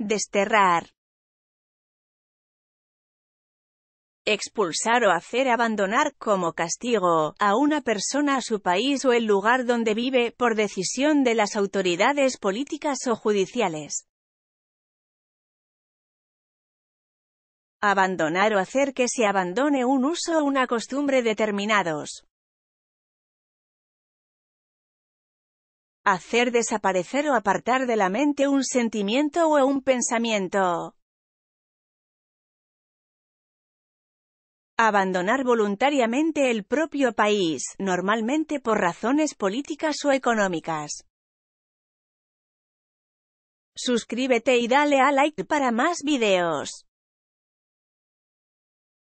desterrar, expulsar o hacer abandonar como castigo a una persona a su país o el lugar donde vive por decisión de las autoridades políticas o judiciales. Abandonar o hacer que se abandone un uso o una costumbre determinados. hacer desaparecer o apartar de la mente un sentimiento o un pensamiento. Abandonar voluntariamente el propio país, normalmente por razones políticas o económicas. Suscríbete y dale a like para más videos.